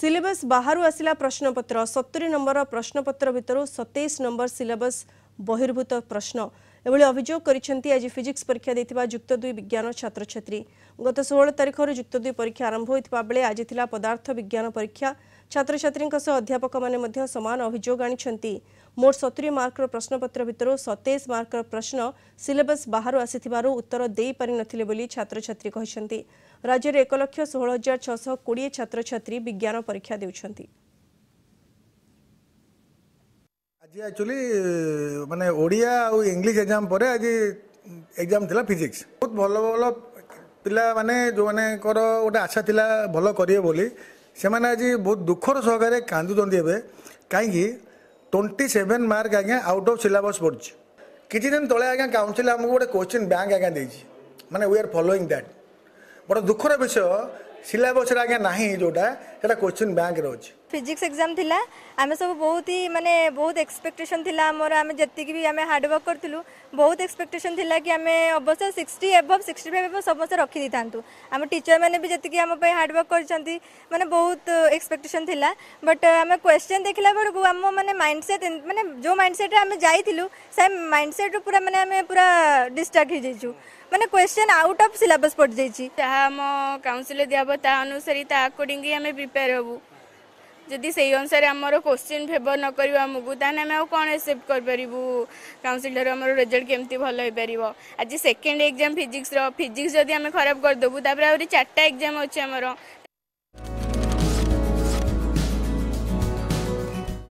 syllabus ବାହାରୁ ଆସିଲା ପ୍ରଶ୍ନପତ୍ର ସତୁରି ନମ୍ବର ପ୍ରଶ୍ନପତ୍ର ଭିତରୁ ସତେଇଶ ନମ୍ବର ସିଲେବସ୍ ବହିର୍ଭୂତ ପ୍ରଶ୍ନ ଏଭଳି ଅଭିଯୋଗ କରିଛନ୍ତି ଆଜି ଫିଜିକ୍ସ ପରୀକ୍ଷା ଦେଇଥିବା ଯୁକ୍ତ ଦୁଇ ବିଜ୍ଞାନ ଛାତ୍ରଛାତ୍ରୀ ଗତ ଷୋହଳ ତାରିଖରୁ ଯୁକ୍ତ ଦୁଇ ପରୀକ୍ଷା ଆରମ୍ଭ ହୋଇଥିବା ବେଳେ ଆଜି ଥିଲା ପଦାର୍ଥ ବିଜ୍ଞାନ ପରୀକ୍ଷା ଛାତ୍ରଛାତ୍ରୀଙ୍କ ସହ ଅଧ୍ୟାପକମାନେ ମଧ୍ୟ ସମାନ ଅଭିଯୋଗ ଆଣିଛନ୍ତି ମୋଟ ସତୁରୀ ମାର୍କର ପ୍ରଶ୍ନପତ୍ର ଭିତରୁ ସତେଇଶ ମାର୍କର ପ୍ରଶ୍ନ ସିଲେବସ୍ ବାହାରୁ ଆସିଥିବାରୁ ଉତ୍ତର ଦେଇପାରିନଥିଲେ ବୋଲି ଛାତ୍ରଛାତ୍ରୀ କହିଛନ୍ତି ରାଜ୍ୟରେ ଏକ ଲକ୍ଷ ଷୋହଳ ହଜାର ଛଅଶହ କୋଡ଼ିଏ ଛାତ୍ରଛାତ୍ରୀ ବିଜ୍ଞାନ ପରୀକ୍ଷା ଦେଉଛନ୍ତି ଆଜି ଆକ୍ଚୁଲି ମାନେ ଓଡ଼ିଆ ଆଉ ଇଂଲିଶ ଏକ୍ଜାମ୍ ପରେ ଆଜି ଏକ୍ଜାମ୍ ଥିଲା ଫିଜିକ୍ସ ବହୁତ ଭଲ ଭଲ ପିଲାମାନେ ଯେଉଁମାନଙ୍କର ଗୋଟେ ଆଶା ଥିଲା ଭଲ କରିବେ ବୋଲି ସେମାନେ ଆଜି ବହୁତ ଦୁଃଖର ସହକାରେ କାନ୍ଦୁଛନ୍ତି ଏବେ କାହିଁକି ଟ୍ୱେଣ୍ଟି ସେଭେନ୍ ମାର୍କ ଆଜ୍ଞା ଆଉଟ୍ ଅଫ୍ ସିଲାବସ୍ ପଡ଼ିଛି କିଛି ଦିନ ତଳେ ଆଜ୍ଞା କାଉନସିଲ୍ ଆମକୁ ଗୋଟେ କୋଶ୍ଚିନ୍ ବ୍ୟାଙ୍କ ଆଜ୍ଞା ଦେଇଛି ମାନେ ୱି ଆର୍ ଫଲୋଇଂ ଦ୍ୟାଟ୍ ବଡ଼ ଦୁଃଖର ବିଷୟ ସିଲାବସ୍ରେ ଆଜ୍ଞା ନାହିଁ ଯେଉଁଟା ସେଇଟା କୋଶ୍ଚିନ୍ ବ୍ୟାଙ୍କରେ ଅଛି फिजिक्स एग्जाम थिला आम सब बहुत ही माने बहुत एक्सपेक्टेशन आम जतिक भी आम हार्डवर्क करूँ बहुत एक्सपेक्टेशन थिला कि आम अवश्य सिक्सटी एभव सिक्सटी फाइव एभव समस्त रखी था आम टीचर मैंने भी जीक आम हार्डवर्क कर मैंने बहुत एक्सपेक्टेसन बट आम क्वेश्चन देखला बेलू आम मैंने माइंड सेट मैंने जो माइंड सेट आम जाइलु से माइंड सेट पूरा मैंने पूरा डिस्ट्राक्ट हो जाइଛୁ मैंने क्वेश्चन आउट अफ सिलेबस पड़ जाइए जहाँ आम काउनसिल दिहब ता अनुसार ता आम प्रिपेयर हबू ଯଦି ସେଇ ଅନୁସାରେ ଆମର କୋଶ୍ଚିନ୍ ଫେଭର୍ ନ କରିବ ଆମକୁ ତାହେଲେ ଆମେ ଆଉ କ'ଣ ଏକ୍ସେପ୍ଟ କରିପାରିବୁ କାଉନସିଲର୍ ଆମର ରେଜଲ୍ଟ କେମିତି ଭଲ ହେଇପାରିବ ଆଜି ସେକେଣ୍ଡ ଏକ୍ଜାମ୍ ଫିଜିକ୍ସର ଫିଜିକ୍ସ ଯଦି ଆମେ ଖରାପ କରିଦେବୁ ତାପରେ ଆହୁରି ଚାରିଟା ଏକ୍ଜାମ୍ ଅଛି ଆମର